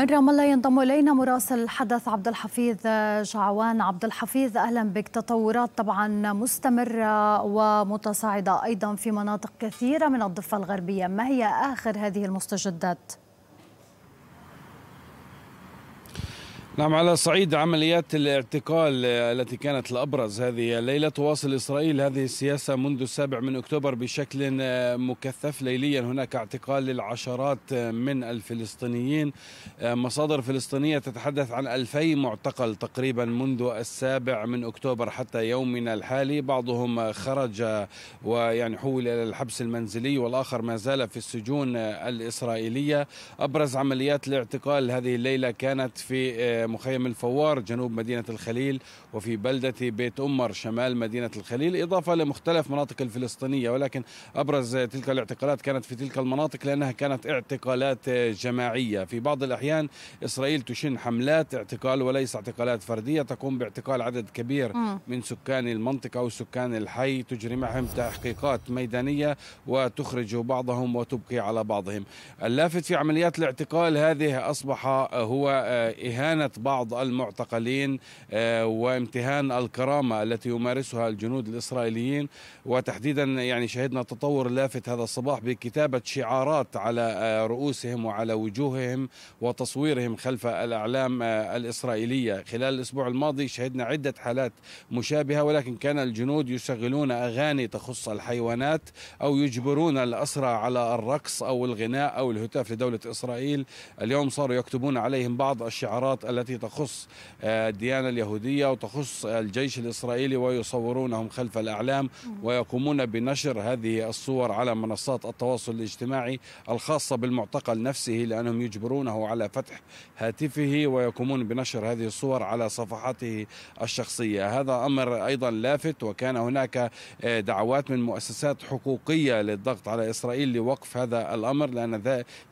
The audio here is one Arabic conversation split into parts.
من رام الله ينضم الينا مراسل الحدث عبد الحفيظ آه، شعوان عبد الحفيظ اهلا بك تطورات طبعا مستمره ومتصاعده ايضا في مناطق كثيره من الضفه الغربيه ما هي اخر هذه المستجدات؟ نعم على صعيد عمليات الاعتقال التي كانت الأبرز هذه الليلة تواصل إسرائيل هذه السياسة منذ السابع من أكتوبر بشكل مكثف ليليا هناك اعتقال للعشرات من الفلسطينيين مصادر فلسطينية تتحدث عن 2000 معتقل تقريبا منذ السابع من أكتوبر حتى يومنا الحالي بعضهم خرج ويعني حول إلى الحبس المنزلي والآخر ما زال في السجون الإسرائيلية أبرز عمليات الاعتقال هذه الليلة كانت في مخيم الفوار جنوب مدينة الخليل وفي بلدة بيت أمر شمال مدينة الخليل إضافة لمختلف مناطق الفلسطينية ولكن أبرز تلك الاعتقالات كانت في تلك المناطق لأنها كانت اعتقالات جماعية في بعض الأحيان إسرائيل تشن حملات اعتقال وليس اعتقالات فردية تقوم باعتقال عدد كبير من سكان المنطقة أو سكان الحي تجري معهم تحقيقات ميدانية وتخرج بعضهم وتبقي على بعضهم اللافت في عمليات الاعتقال هذه أصبح هو إهانة بعض المعتقلين آه، وامتهان الكرامه التي يمارسها الجنود الاسرائيليين وتحديدا يعني شهدنا تطور لافت هذا الصباح بكتابه شعارات على آه، رؤوسهم وعلى وجوههم وتصويرهم خلف الاعلام آه، الاسرائيليه خلال الاسبوع الماضي شهدنا عده حالات مشابهه ولكن كان الجنود يشغلون اغاني تخص الحيوانات او يجبرون الاسرى على الرقص او الغناء او الهتاف لدوله اسرائيل اليوم صاروا يكتبون عليهم بعض الشعارات التي تخص آه، الديانة اليهودية وتخص الجيش الإسرائيلي ويصورونهم خلف الأعلام ويقومون بنشر هذه الصور على منصات التواصل الاجتماعي الخاصة بالمعتقل نفسه لأنهم يجبرونه على فتح هاتفه ويقومون بنشر هذه الصور على صفحاته الشخصية هذا أمر أيضا لافت وكان هناك آه، دعوات من مؤسسات حقوقية للضغط على إسرائيل لوقف هذا الأمر لأن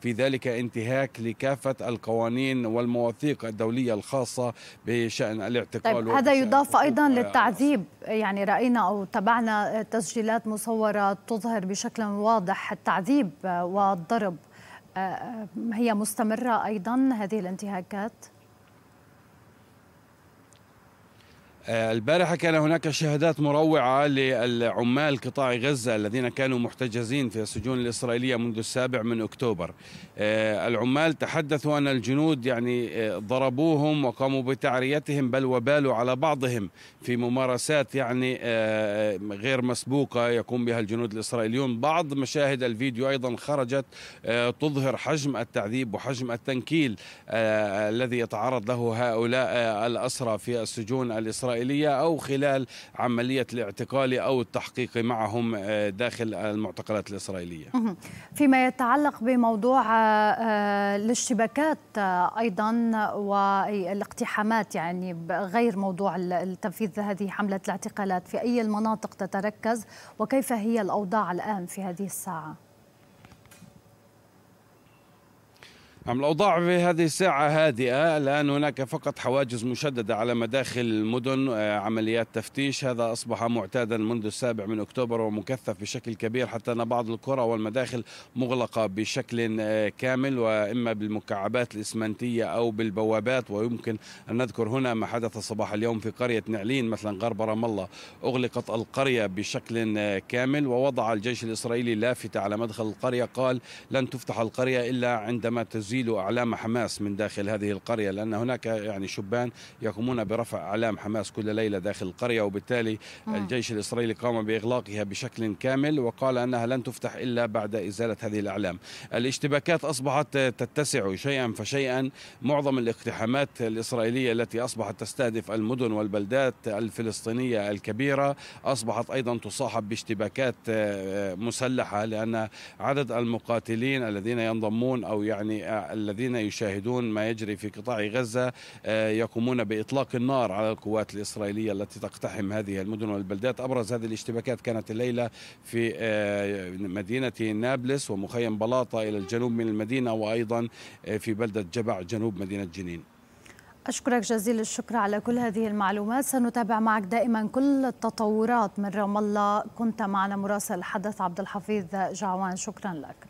في ذلك انتهاك لكافة القوانين والمواثيق الدولية المسؤوليه الخاصه بشان الاعتقال طيب هذا يضاف ايضا للتعذيب يعني راينا او تابعنا تسجيلات مصوره تظهر بشكل واضح التعذيب والضرب آه، آه، هي مستمره ايضا هذه الانتهاكات آه، البارحة كان هناك شهادات مروعة للعمال قطاع غزة الذين كانوا محتجزين في السجون الإسرائيلية منذ السابع من أكتوبر آه، العمال تحدثوا أن الجنود يعني آه، ضربوهم وقاموا بتعريتهم بل وبالوا على بعضهم في ممارسات يعني غير مسبوقة يقوم بها الجنود الإسرائيليون بعض مشاهد الفيديو أيضا خرجت تظهر حجم التعذيب وحجم التنكيل الذي يتعرض له هؤلاء الأسرى في السجون الإسرائيلية الإسرائيلية أو خلال عملية الاعتقال أو التحقيق معهم آه، داخل المعتقلات الإسرائيلية فيما يتعلق بموضوع آه، آه، الاشتباكات أيضا والاقتحامات يعني غير موضوع تنفيذ هذه حملة الاعتقالات في أي المناطق تتركز وكيف هي الأوضاع الآن في هذه الساعة؟ نعم الأوضاع في هذه الساعة هادئة الآن هناك فقط حواجز مشددة على مداخل المدن آه، عمليات تفتيش هذا أصبح معتادا منذ السابع من أكتوبر ومكثف بشكل كبير حتى أن بعض القرى والمداخل مغلقة بشكل آه، كامل وإما بالمكعبات الإسمنتية أو بالبوابات ويمكن أن نذكر هنا ما حدث صباح اليوم في قرية نعلين مثلا غرب رام الله أغلقت القرية بشكل آه، كامل ووضع الجيش الإسرائيلي لافتة على مدخل القرية قال لن تفتح القرية إلا عندما تزيد يزيلوا أعلام حماس من داخل هذه القرية لأن هناك يعني شبان يقومون برفع أعلام حماس كل ليلة داخل القرية وبالتالي الجيش الإسرائيلي قام بإغلاقها بشكل كامل وقال أنها لن تفتح إلا بعد إزالة هذه الأعلام الاشتباكات أصبحت تتسع شيئا فشيئا معظم الاقتحامات الإسرائيلية التي أصبحت تستهدف المدن والبلدات الفلسطينية الكبيرة أصبحت أيضا تصاحب باشتباكات آه، مسلحة لأن عدد المقاتلين الذين ينضمون أو يعني آه، الذين يشاهدون ما يجري في قطاع غزة آه، يقومون بإطلاق النار على القوات الإسرائيلية التي تقتحم هذه المدن والبلدات أبرز هذه الاشتباكات كانت الليلة في آه، مدينة نابلس ومخيم بلاطة إلى الجنوب من المدينة وأيضا آه، في بلدة جبع جنوب مدينة جنين أشكرك جزيل الشكر على كل هذه المعلومات سنتابع معك دائما كل التطورات من رام الله كنت معنا مراسل الحدث عبد الحفيظ جعوان شكرا لك